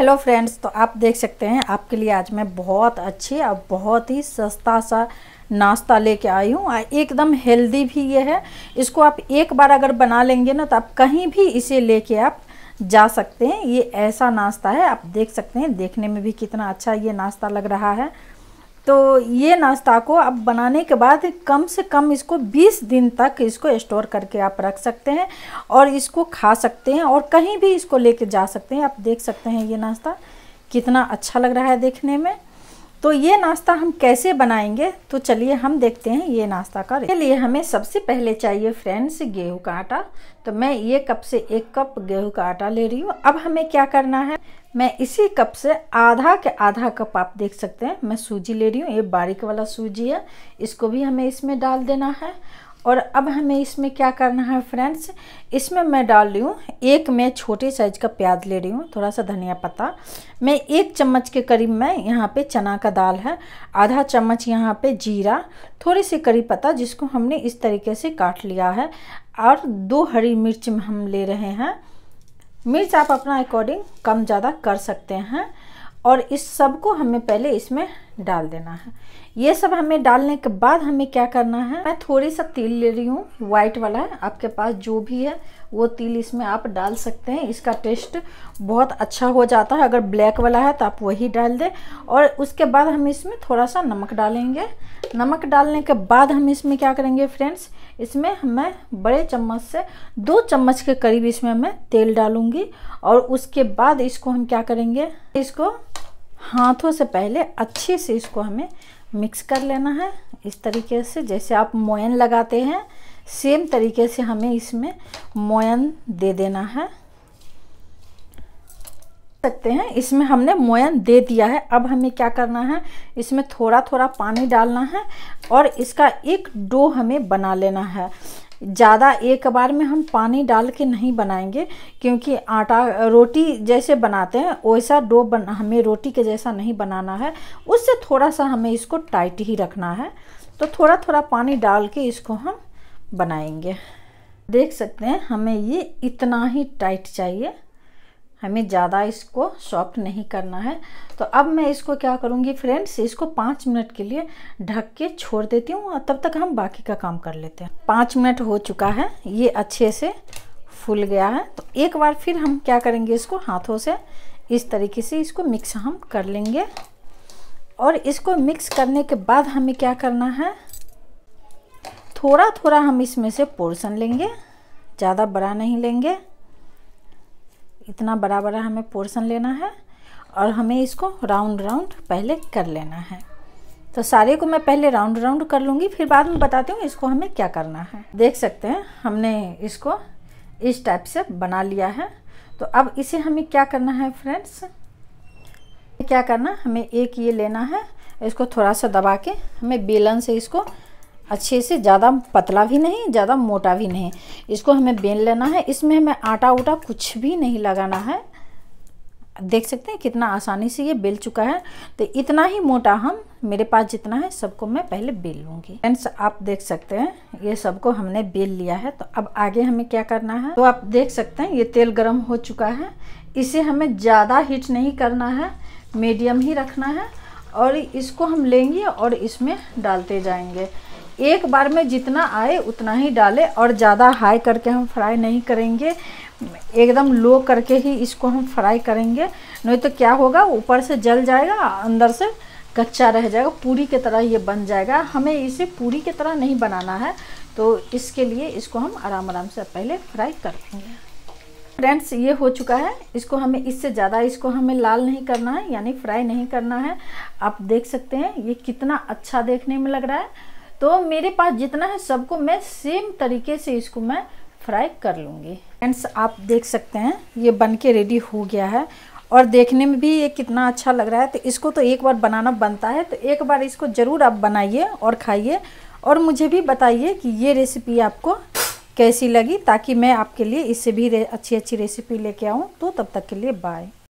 hello friends तो आप देख सकते हैं आपके लिए आज मैं बहुत अच्छी और बहुत ही सस्ता सा नाश्ता लेके आई हूँ एकदम हेल्दी भी ये है इसको आप एक बार अगर बना लेंगे ना तो आप कहीं भी इसे लेके आप जा सकते हैं ये ऐसा नाश्ता है आप देख सकते हैं देखने में भी कितना अच्छा ये नाश्ता लग रहा है तो ये नाश्ता को आप बनाने के बाद कम से कम इसको 20 दिन तक इसको स्टोर करके आप रख सकते हैं और इसको खा सकते हैं और कहीं भी इसको लेके जा सकते हैं आप देख सकते हैं ये नाश्ता कितना अच्छा लग रहा है देखने में तो ये नाश्ता हम कैसे बनाएंगे तो चलिए हम देखते हैं ये नाश्ता का इसके लिए हमें सबसे पहले चाहिए फ्रेंड्स गेहूं का आटा तो मैं ये कप से एक कप गेहूं का आटा ले रही हूँ अब हमें क्या करना है मैं इसी कप से आधा के आधा कप आप देख सकते हैं मैं सूजी ले रही हूँ ये बारीक वाला सूजी है इसको भी हमें इसमें डाल देना है और अब हमें इसमें क्या करना है फ्रेंड्स इसमें मैं डाल रही हूँ एक मैं छोटे साइज का प्याज ले रही हूँ थोड़ा सा धनिया पत्ता मैं एक चम्मच के करीब मैं यहाँ पे चना का दाल है आधा चम्मच यहाँ पे जीरा थोड़ी सी करी पत्ता जिसको हमने इस तरीके से काट लिया है और दो हरी मिर्च हम ले रहे हैं मिर्च आप अपना अकॉर्डिंग कम ज़्यादा कर सकते हैं और इस सब को हमें पहले इसमें डाल देना है ये सब हमें डालने के बाद हमें क्या करना है मैं थोड़ी सा तिल ले रही हूँ व्हाइट वाला है आपके पास जो भी है वो तिल इसमें आप डाल सकते हैं इसका टेस्ट बहुत अच्छा हो जाता है अगर ब्लैक वाला है तो आप वही डाल दें और उसके बाद हम इसमें थोड़ा सा नमक डालेंगे नमक डालने के बाद हम इसमें क्या करेंगे फ्रेंड्स इसमें मैं बड़े चम्मच से दो चम्मच के करीब इसमें मैं तेल डालूंगी और उसके बाद इसको हम क्या करेंगे इसको हाथों से पहले अच्छे से इसको हमें मिक्स कर लेना है इस तरीके से जैसे आप मोयन लगाते हैं सेम तरीके से हमें इसमें मोयन दे देना है सकते हैं इसमें हमने मोयन दे दिया है अब हमें क्या करना है इसमें थोड़ा थोड़ा पानी डालना है और इसका एक डो हमें बना लेना है ज़्यादा एक बार में हम पानी डाल के नहीं बनाएंगे क्योंकि आटा रोटी जैसे बनाते हैं वैसा डो बन हमें रोटी के जैसा नहीं बनाना है उससे थोड़ा सा हमें इसको टाइट ही रखना है तो थोड़ा थोड़ा पानी डाल के इसको हम बनाएंगे देख सकते हैं हमें ये इतना ही टाइट चाहिए हमें ज़्यादा इसको सॉफ्ट नहीं करना है तो अब मैं इसको क्या करूँगी फ्रेंड्स इसको पाँच मिनट के लिए ढक के छोड़ देती हूँ और तब तक हम बाकी का काम कर लेते हैं पाँच मिनट हो चुका है ये अच्छे से फूल गया है तो एक बार फिर हम क्या करेंगे इसको हाथों से इस तरीके से इसको मिक्स हम कर लेंगे और इसको मिक्स करने के बाद हमें क्या करना है थोड़ा थोड़ा हम इसमें से पोर्शन लेंगे ज़्यादा बड़ा नहीं लेंगे इतना बड़ा बड़ा हमें पोर्शन लेना है और हमें इसको राउंड राउंड पहले कर लेना है तो सारे को मैं पहले राउंड राउंड कर लूँगी फिर बाद में बताती हूँ इसको हमें क्या करना है देख सकते हैं हमने इसको इस टाइप से बना लिया है तो अब इसे हमें क्या करना है फ्रेंड्स क्या करना हमें एक ये लेना है इसको थोड़ा सा दबा के हमें बेलन से इसको अच्छे से ज़्यादा पतला भी नहीं ज़्यादा मोटा भी नहीं इसको हमें बेल लेना है इसमें हमें आटा उटा कुछ भी नहीं लगाना है देख सकते हैं कितना आसानी से ये बेल चुका है तो इतना ही मोटा हम मेरे पास जितना है सबको मैं पहले बेल लूँगी फ्रेंड्स आप देख सकते हैं ये सबको हमने बेल लिया है तो अब आगे हमें क्या करना है तो आप देख सकते हैं ये तेल गर्म हो चुका है इसे हमें ज़्यादा हीट नहीं करना है मीडियम ही रखना है और इसको हम लेंगे और इसमें डालते जाएंगे एक बार में जितना आए उतना ही डालें और ज़्यादा हाई करके हम फ्राई नहीं करेंगे एकदम लो करके ही इसको हम फ्राई करेंगे नहीं तो क्या होगा ऊपर से जल जाएगा अंदर से कच्चा रह जाएगा पूरी की तरह ये बन जाएगा हमें इसे पूरी की तरह नहीं बनाना है तो इसके लिए इसको हम आराम आराम से पहले फ्राई कर लेंगे फ्रेंड्स ये हो चुका है इसको हमें इससे ज़्यादा इसको हमें लाल नहीं करना है यानी फ्राई नहीं करना है आप देख सकते हैं ये कितना अच्छा देखने में लग रहा है तो मेरे पास जितना है सबको मैं सेम तरीके से इसको मैं फ्राई कर लूँगी फ्रेंड्स आप देख सकते हैं ये बन के रेडी हो गया है और देखने में भी ये कितना अच्छा लग रहा है तो इसको तो एक बार बनाना बनता है तो एक बार इसको ज़रूर आप बनाइए और खाइए और मुझे भी बताइए कि ये रेसिपी आपको कैसी लगी ताकि मैं आपके लिए इससे भी अच्छी अच्छी रेसिपी लेके आऊँ तो तब तक के लिए बाय